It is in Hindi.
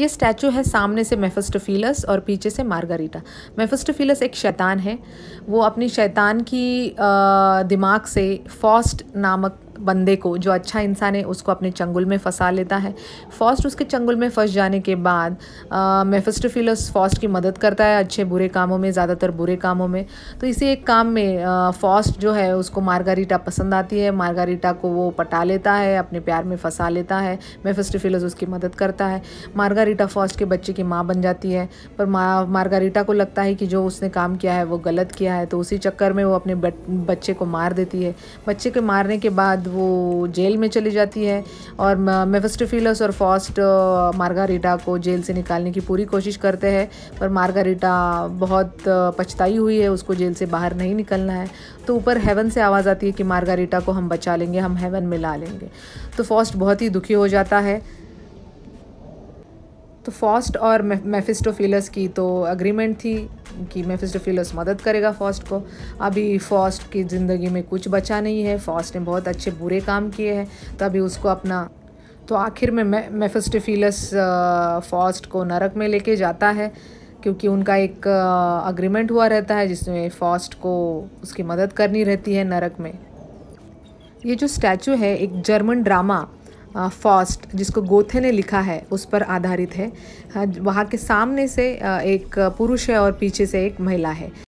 ये स्टैचू है सामने से मेफिस्टोफिलस और पीछे से मार्गरीटा मेफस्टोफीलस एक शैतान है वो अपनी शैतान की दिमाग से फॉस्ट नामक बंदे को जो अच्छा इंसान है उसको अपने चंगुल में फंसा लेता है फॉस्ट उसके चंगुल में फंस जाने के बाद मेफिस्टोफिलस फॉस्ट की मदद करता है अच्छे बुरे कामों में ज़्यादातर बुरे कामों में तो इसी एक काम में फॉस्ट जो है उसको मार्गारीटा पसंद आती है मार्गारीटा को वो पटा लेता है अपने प्यार में फंसा लेता है मेफिस्टोफिलस उसकी मदद करता है मार्गारीटा फॉस्ट के बच्चे की माँ बन जाती है पर मार्गारीटा को लगता है कि जो उसने काम किया है वो गलत किया है तो उसी चक्कर में वो अपने बच्चे को मार देती है बच्चे के मारने के बाद वो जेल में चली जाती है और मेफिस्टोफिलस और फॉस्ट मार्गारीटा को जेल से निकालने की पूरी कोशिश करते हैं पर मार्गारीटा बहुत पछताई हुई है उसको जेल से बाहर नहीं निकलना है तो ऊपर हेवन से आवाज़ आती है कि मार्गारीटा को हम बचा लेंगे हम हेवन में ला लेंगे तो फॉस्ट बहुत ही दुखी हो जाता है तो फॉस्ट और मेफिस्टोफिलस की तो अग्रीमेंट थी कि मेफिस्टोफिलस मदद करेगा फॉस्ट को अभी फॉस्ट की ज़िंदगी में कुछ बचा नहीं है फॉस्ट ने बहुत अच्छे बुरे काम किए हैं तो अभी उसको अपना तो आखिर में मेफिस्टोफिलस फॉस्ट को नरक में लेके जाता है क्योंकि उनका एक अग्रीमेंट हुआ रहता है जिसमें फॉस्ट को उसकी मदद करनी रहती है नरक में ये जो स्टैचू है एक जर्मन ड्रामा फॉस्ट जिसको गोथे ने लिखा है उस पर आधारित है हाँ, वहाँ के सामने से एक पुरुष है और पीछे से एक महिला है